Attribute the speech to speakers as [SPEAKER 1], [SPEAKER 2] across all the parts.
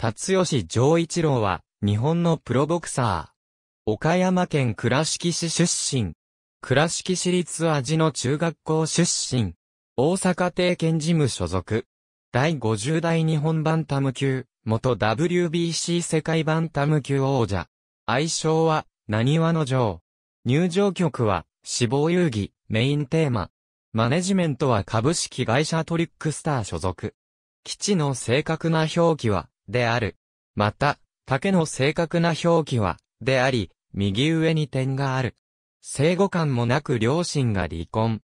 [SPEAKER 1] 辰吉丈一郎は、日本のプロボクサー。岡山県倉敷市出身。倉敷市立味の中学校出身。大阪帝県事務所属。第50代日本バンタム級、元 WBC 世界バンタム級王者。愛称は、何話の城。入場曲は、死亡遊戯、メインテーマ。マネジメントは株式会社トリックスター所属。基地の正確な表記は、である。また、竹の正確な表記は、であり、右上に点がある。生後感もなく両親が離婚。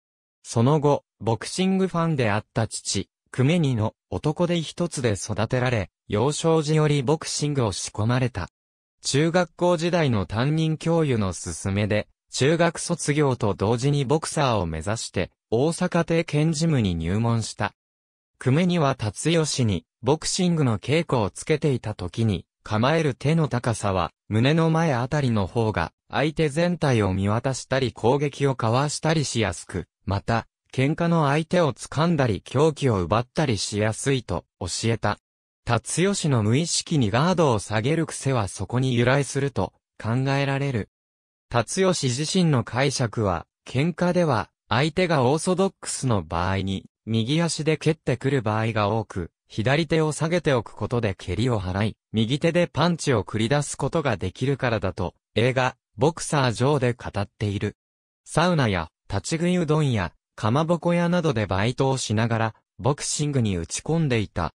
[SPEAKER 1] その後、ボクシングファンであった父、クメニの男で一つで育てられ、幼少時よりボクシングを仕込まれた。中学校時代の担任教諭の勧めで、中学卒業と同時にボクサーを目指して、大阪帝県事務に入門した。久米には達吉に、ボクシングの稽古をつけていた時に、構える手の高さは、胸の前あたりの方が、相手全体を見渡したり攻撃をかわしたりしやすく、また、喧嘩の相手を掴んだり狂気を奪ったりしやすいと教えた。達吉の無意識にガードを下げる癖はそこに由来すると考えられる。達吉自身の解釈は、喧嘩では相手がオーソドックスの場合に、右足で蹴ってくる場合が多く、左手を下げておくことで蹴りを払い、右手でパンチを繰り出すことができるからだと、映画、ボクサー上で語っている。サウナや、立ち食いうどんや、かまぼこ屋などでバイトをしながら、ボクシングに打ち込んでいた。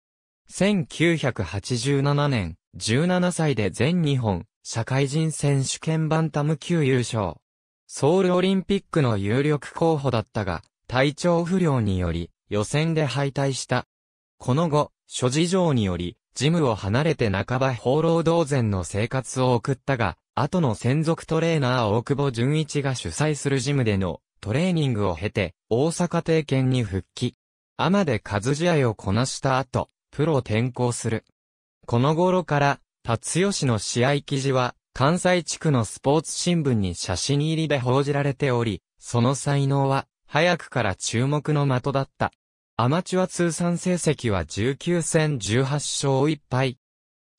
[SPEAKER 1] 1987年、17歳で全日本、社会人選手権バンタム級優勝。ソウルオリンピックの有力候補だったが、体調不良により、予選で敗退した。この後、諸事情により、ジムを離れて半ば放浪同然の生活を送ったが、後の専属トレーナー大久保純一が主催するジムでのトレーニングを経て、大阪帝県に復帰。天で数試合をこなした後、プロ転向する。この頃から、達吉の試合記事は、関西地区のスポーツ新聞に写真入りで報じられており、その才能は、早くから注目の的だった。アマチュア通算成績は19戦18勝1敗。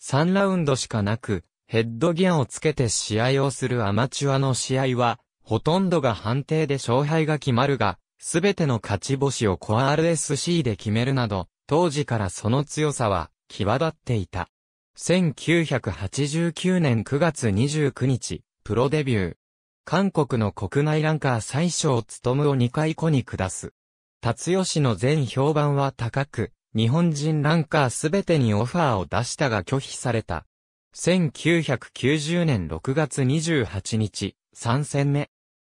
[SPEAKER 1] 3ラウンドしかなく、ヘッドギアをつけて試合をするアマチュアの試合は、ほとんどが判定で勝敗が決まるが、すべての勝ち星をコア RSC で決めるなど、当時からその強さは、際立っていた。1989年9月29日、プロデビュー。韓国の国内ランカー最小を務むを2回子に下す。達吉の全評判は高く、日本人ランカーすべてにオファーを出したが拒否された。1990年6月28日、3戦目。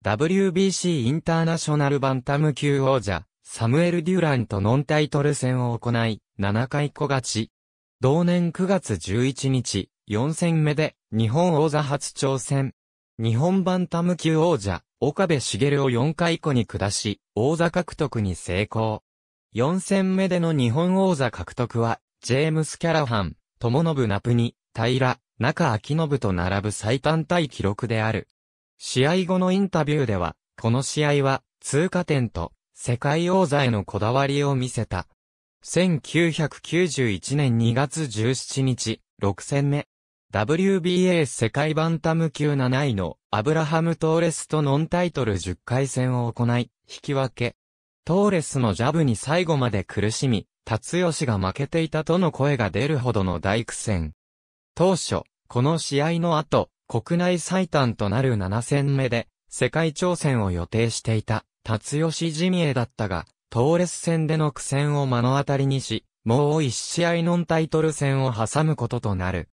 [SPEAKER 1] WBC インターナショナルバンタム級王者、サムエル・デュランとノンタイトル戦を行い、7回小勝ち。同年9月11日、4戦目で、日本王座初挑戦。日本バンタム級王者、岡部茂を4回子に下し、王座獲得に成功。4戦目での日本王座獲得は、ジェームス・キャラハン、友信ナプニ、平、中明信と並ぶ最短対記録である。試合後のインタビューでは、この試合は、通過点と、世界王座へのこだわりを見せた。1991年2月17日、6戦目。WBA 世界バンタム級7位のアブラハム・トーレスとノンタイトル10回戦を行い、引き分け。トーレスのジャブに最後まで苦しみ、達吉が負けていたとの声が出るほどの大苦戦。当初、この試合の後、国内最短となる7戦目で、世界挑戦を予定していた、達吉ジミエだったが、トーレス戦での苦戦を目の当たりにし、もう1試合ノンタイトル戦を挟むこととなる。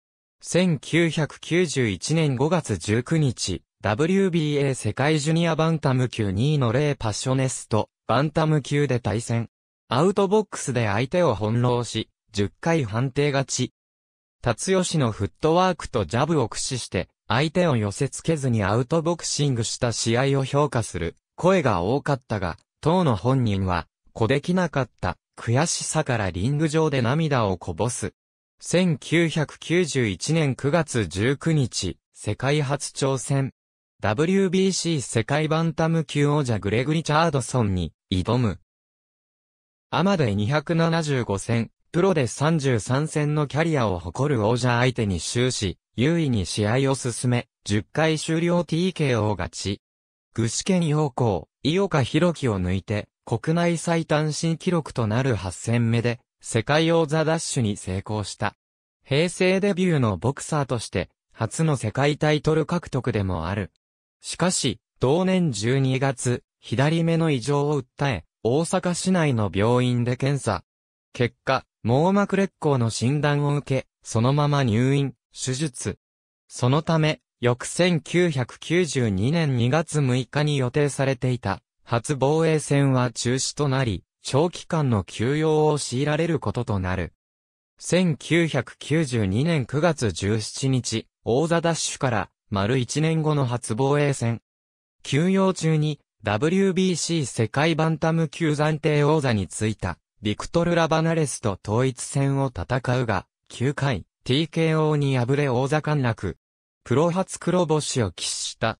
[SPEAKER 1] 1991年5月19日、WBA 世界ジュニアバンタム級2位のレイ・パッショネスと、バンタム級で対戦。アウトボックスで相手を翻弄し、10回判定勝ち。達吉のフットワークとジャブを駆使して、相手を寄せ付けずにアウトボクシングした試合を評価する声が多かったが、当の本人は、こできなかった悔しさからリング上で涙をこぼす1991年9月19日、世界初挑戦。WBC 世界バンタム級王者グレグ・リチャードソンに挑む。アマで275戦、プロで33戦のキャリアを誇る王者相手に終始、優位に試合を進め、10回終了 TKO 勝ち。具志堅陽光、井岡弘樹を抜いて、国内最短新記録となる8戦目で、世界王座ダッシュに成功した。平成デビューのボクサーとして、初の世界タイトル獲得でもある。しかし、同年12月、左目の異常を訴え、大阪市内の病院で検査。結果、網膜劣行の診断を受け、そのまま入院、手術。そのため、翌1992年2月6日に予定されていた、初防衛戦は中止となり、長期間の休養を強いられることとなる。1992年9月17日、王座ダッシュから丸1年後の初防衛戦。休養中に WBC 世界バンタム級暫定王座についたビクトル・ラバナレスと統一戦を戦うが、9回 TKO に敗れ王座陥落。プロ初黒星を喫した。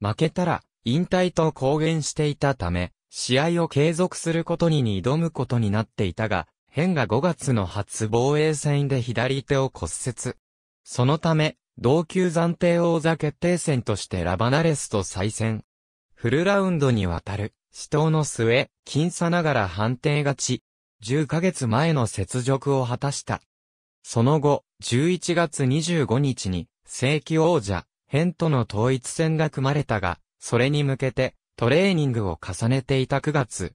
[SPEAKER 1] 負けたら引退と公言していたため、試合を継続することに挑むことになっていたが、ヘンが5月の初防衛戦で左手を骨折。そのため、同級暫定王座決定戦としてラバナレスと再戦。フルラウンドにわたる、死闘の末、僅差ながら判定勝ち。10ヶ月前の雪辱を果たした。その後、11月25日に、正規王者、ヘンとの統一戦が組まれたが、それに向けて、トレーニングを重ねていた9月、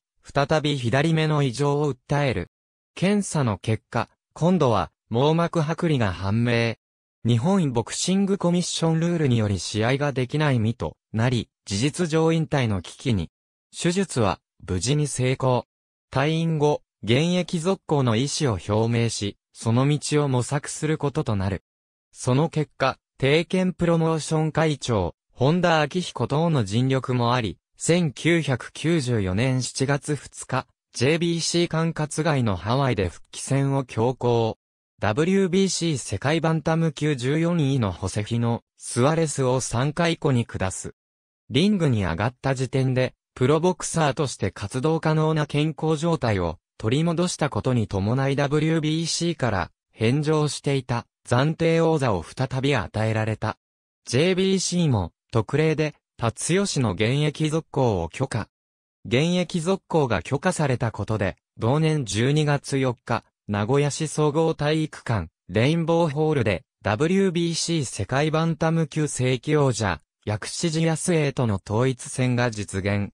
[SPEAKER 1] 再び左目の異常を訴える。検査の結果、今度は網膜剥離が判明。日本ボクシングコミッションルールにより試合ができない身となり、事実上引退の危機に。手術は無事に成功。退院後、現役続行の意思を表明し、その道を模索することとなる。その結果、定見プロモーション会長、本田昭彦等の尽力もあり、1994年7月2日、JBC 管轄外のハワイで復帰戦を強行。WBC 世界バンタム級14位のホセフィノ、スアレスを3回以に下す。リングに上がった時点で、プロボクサーとして活動可能な健康状態を取り戻したことに伴い WBC から返上していた暫定王座を再び与えられた。JBC も特例で達吉の現役続行を許可。現役続行が許可されたことで、同年12月4日、名古屋市総合体育館、レインボーホールで、WBC 世界バンタム級正規王者、薬師寺康栄との統一戦が実現。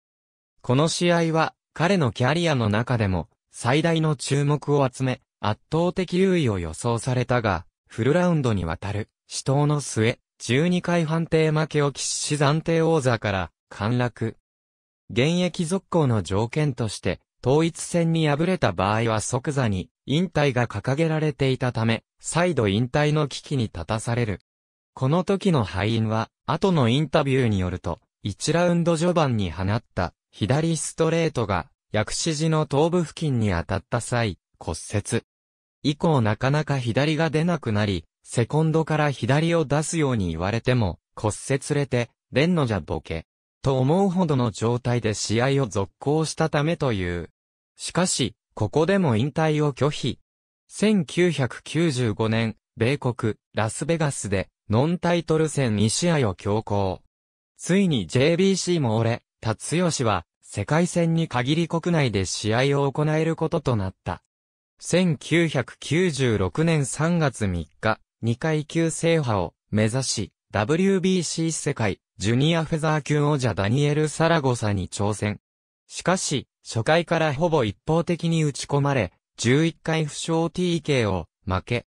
[SPEAKER 1] この試合は、彼のキャリアの中でも、最大の注目を集め、圧倒的優位を予想されたが、フルラウンドにわたる、死闘の末、12回判定負けを喫し暫定王座から陥落。現役続行の条件として、統一戦に敗れた場合は即座に引退が掲げられていたため、再度引退の危機に立たされる。この時の敗因は、後のインタビューによると、1ラウンド序盤に放った左ストレートが、薬師寺の頭部付近に当たった際、骨折。以降なかなか左が出なくなり、セコンドから左を出すように言われても、骨折れて、出んのじゃボケ。と思うほどの状態で試合を続行したためという。しかし、ここでも引退を拒否。1995年、米国、ラスベガスで、ノンタイトル戦2試合を強行。ついに JBC も俺、達吉は、世界戦に限り国内で試合を行えることとなった。1996年3月3日、2階級制覇を目指し、WBC 世界ジュニアフェザー級王者ダニエル・サラゴサに挑戦。しかし、初回からほぼ一方的に打ち込まれ、11回負傷 TK を負け。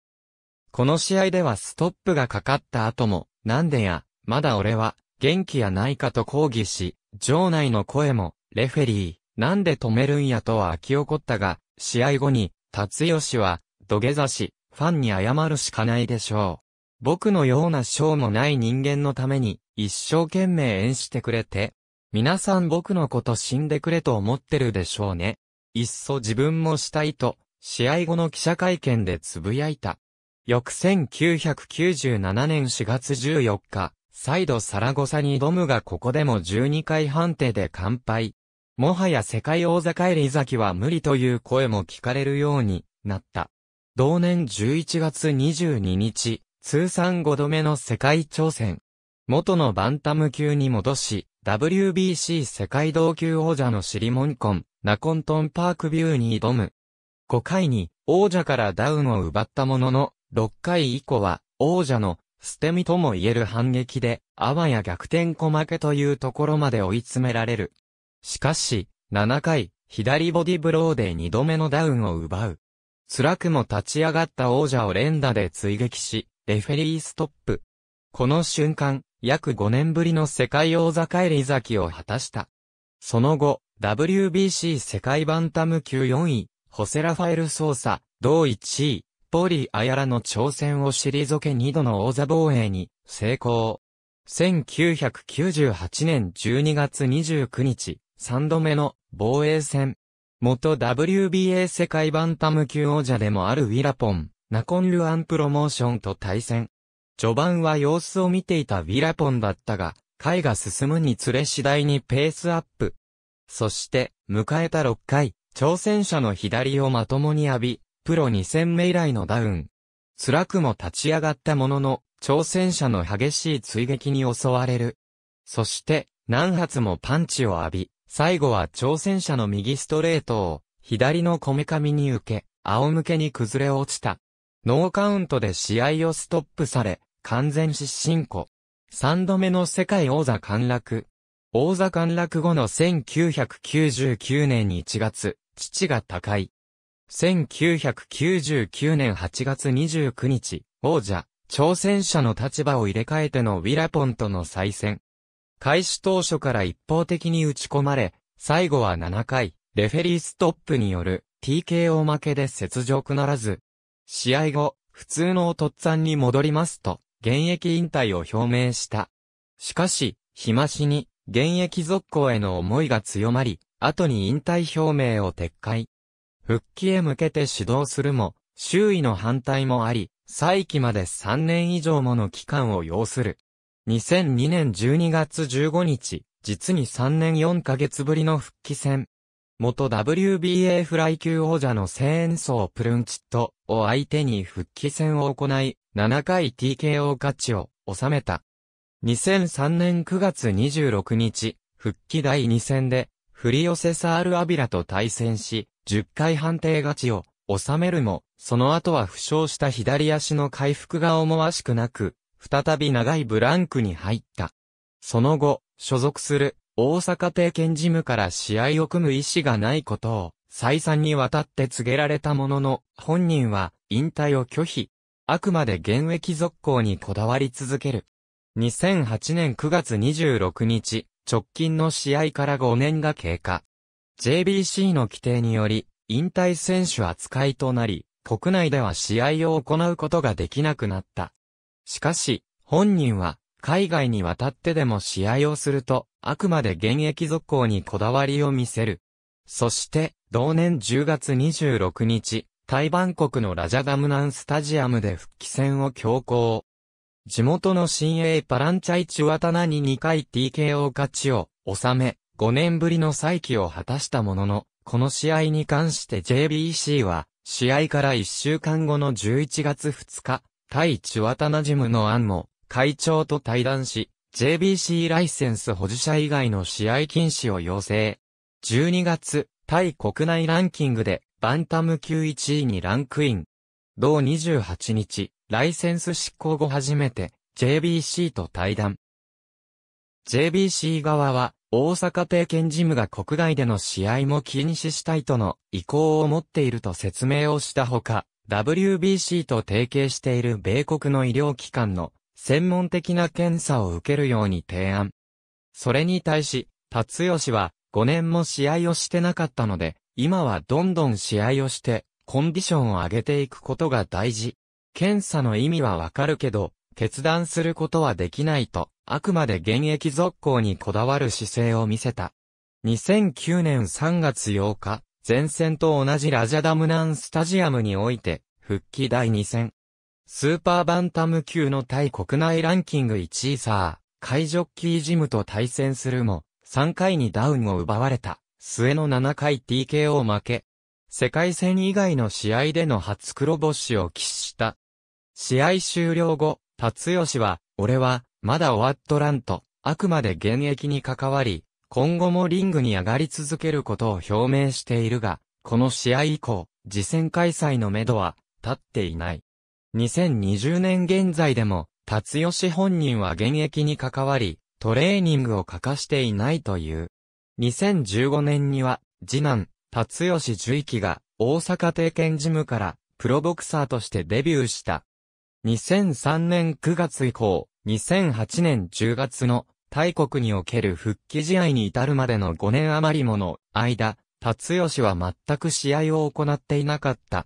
[SPEAKER 1] この試合ではストップがかかった後も、なんでや、まだ俺は、元気やないかと抗議し、場内の声も、レフェリー、なんで止めるんやとは飽き起こったが、試合後に、達吉は、土下座し、ファンに謝るしかないでしょう。僕のような賞もない人間のために、一生懸命演してくれて、皆さん僕のこと死んでくれと思ってるでしょうね。いっそ自分もしたいと、試合後の記者会見でつぶやいた。翌1997年4月14日、再度サラゴサに挑むがここでも12回判定で完敗。もはや世界王座帰り崎は無理という声も聞かれるようになった。同年11月22日、通算5度目の世界挑戦。元のバンタム級に戻し、WBC 世界同級王者のシリモンコン、ナコントンパークビューに挑む。5回に王者からダウンを奪ったものの、6回以降は王者の捨て身とも言える反撃で、あわや逆転小負けというところまで追い詰められる。しかし、7回、左ボディブローで2度目のダウンを奪う。辛くも立ち上がった王者を連打で追撃し、レフェリーストップ。この瞬間、約5年ぶりの世界王座返り咲きを果たした。その後、WBC 世界バンタム級4位、ホセラファエル・ソーサ、同1位、ポーリー・アヤラの挑戦を退け2度の王座防衛に成功。1998年12月29日、3度目の防衛戦、元 WBA 世界バンタム級王者でもあるウィラポン、ナコンルアンプロモーションと対戦。序盤は様子を見ていたウィラポンだったが、回が進むにつれ次第にペースアップ。そして、迎えた6回、挑戦者の左をまともに浴び、プロ2戦目以来のダウン。辛くも立ち上がったものの、挑戦者の激しい追撃に襲われる。そして、何発もパンチを浴び、最後は挑戦者の右ストレートを、左のこめかみに受け、仰向けに崩れ落ちた。ノーカウントで試合をストップされ、完全失神庫。三度目の世界王座陥落。王座陥落後の1999年1月、父が高い。1999年8月29日、王者、挑戦者の立場を入れ替えてのウィラポンとの再戦。開始当初から一方的に打ち込まれ、最後は7回、レフェリーストップによる TKO 負けで雪辱ならず、試合後、普通のおとっつぁんに戻りますと、現役引退を表明した。しかし、日増しに、現役続行への思いが強まり、後に引退表明を撤回。復帰へ向けて指導するも、周囲の反対もあり、再起まで3年以上もの期間を要する。2002年12月15日、実に3年4ヶ月ぶりの復帰戦。元 WBA フライ級王者のセーンソープルンチットを相手に復帰戦を行い、7回 TKO 勝ちを収めた。2003年9月26日、復帰第2戦で、フリオセサール・アビラと対戦し、10回判定勝ちを収めるも、その後は負傷した左足の回復が思わしくなく、再び長いブランクに入った。その後、所属する大阪帝県事務から試合を組む意思がないことを再三にわたって告げられたものの、本人は引退を拒否。あくまで現役続行にこだわり続ける。2008年9月26日、直近の試合から5年が経過。JBC の規定により、引退選手扱いとなり、国内では試合を行うことができなくなった。しかし、本人は、海外に渡ってでも試合をすると、あくまで現役続行にこだわりを見せる。そして、同年10月26日、台湾国のラジャダムナンスタジアムで復帰戦を強行。地元の新鋭パランチャイチュワタナに2回 TKO 勝ちを収め、5年ぶりの再起を果たしたものの、この試合に関して JBC は、試合から1週間後の11月2日、対チュワタナジムの案も、会長と対談し、JBC ライセンス保持者以外の試合禁止を要請。12月、対国内ランキングで、バンタム級1位にランクイン。同28日、ライセンス執行後初めて、JBC と対談。JBC 側は、大阪帝県ジムが国外での試合も禁止したいとの意向を持っていると説明をしたほか、WBC と提携している米国の医療機関の専門的な検査を受けるように提案。それに対し、達吉は5年も試合をしてなかったので、今はどんどん試合をして、コンディションを上げていくことが大事。検査の意味はわかるけど、決断することはできないと、あくまで現役続行にこだわる姿勢を見せた。2009年3月8日、前戦と同じラジャダムナンスタジアムにおいて、復帰第2戦。スーパーバンタム級の対国内ランキング1位サー、カイジョッキージムと対戦するも、3回にダウンを奪われた、末の7回 TKO 負け。世界戦以外の試合での初黒星を喫した。試合終了後、達吉は、俺は、まだ終わっとらんと、あくまで現役に関わり、今後もリングに上がり続けることを表明しているが、この試合以降、次戦開催のめどは立っていない。2020年現在でも、達吉本人は現役に関わり、トレーニングを欠かしていないという。2015年には、次男、達吉樹一が、大阪帝拳事務から、プロボクサーとしてデビューした。2003年9月以降、2008年10月の大国における復帰試合に至るまでの5年余りもの間、達吉は全く試合を行っていなかった。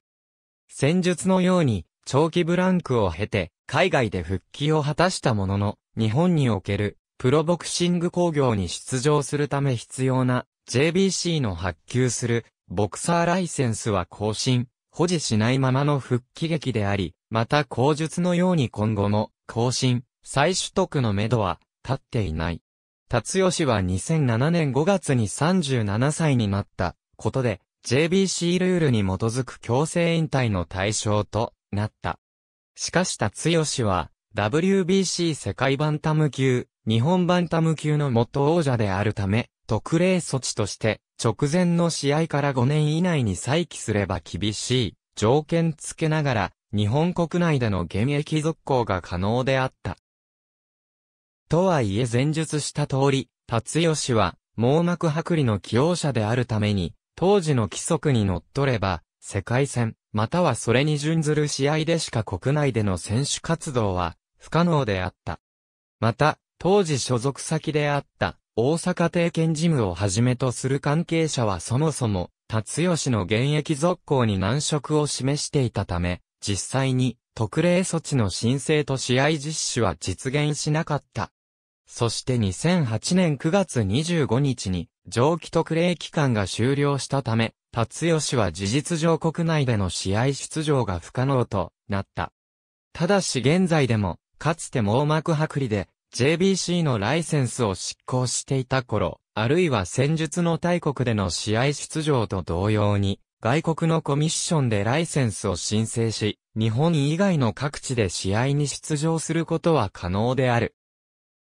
[SPEAKER 1] 戦術のように、長期ブランクを経て、海外で復帰を果たしたものの、日本における、プロボクシング工業に出場するため必要な、JBC の発給する、ボクサーライセンスは更新、保持しないままの復帰劇であり、また口述のように今後も、更新、再取得のめどは立っていない。達吉は2007年5月に37歳になったことで、JBC ルールに基づく強制引退の対象となった。しかし達吉は、WBC 世界バンタム級、日本バンタム級の元王者であるため、特例措置として、直前の試合から5年以内に再起すれば厳しい条件付けながら、日本国内での現役続行が可能であった。とはいえ前述した通り、達義は、網膜剥離の起用者であるために、当時の規則に則っれば、世界戦、またはそれに準ずる試合でしか国内での選手活動は、不可能であった。また、当時所属先であった、大阪帝拳事務をはじめとする関係者はそもそも、達吉の現役続行に難色を示していたため、実際に特例措置の申請と試合実施は実現しなかった。そして2008年9月25日に、上記特例期間が終了したため、達吉は事実上国内での試合出場が不可能となった。ただし現在でも、かつて網膜剥離で JBC のライセンスを執行していた頃、あるいは戦術の大国での試合出場と同様に、外国のコミッションでライセンスを申請し、日本以外の各地で試合に出場することは可能である。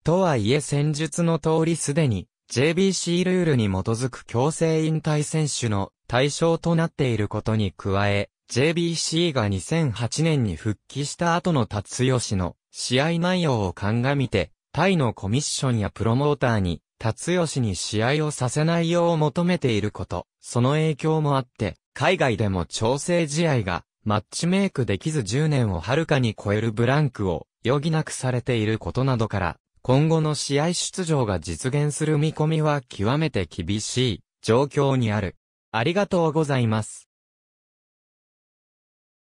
[SPEAKER 1] とはいえ戦術の通りすでに JBC ルールに基づく強制引退選手の対象となっていることに加え、JBC が2008年に復帰した後の達吉の試合内容を鑑みて、タイのコミッションやプロモーターに、達吉に試合をさせないよう求めていること、その影響もあって、海外でも調整試合がマッチメイクできず10年をはるかに超えるブランクを余儀なくされていることなどから、今後の試合出場が実現する見込みは極めて厳しい状況にある。ありがとうございます。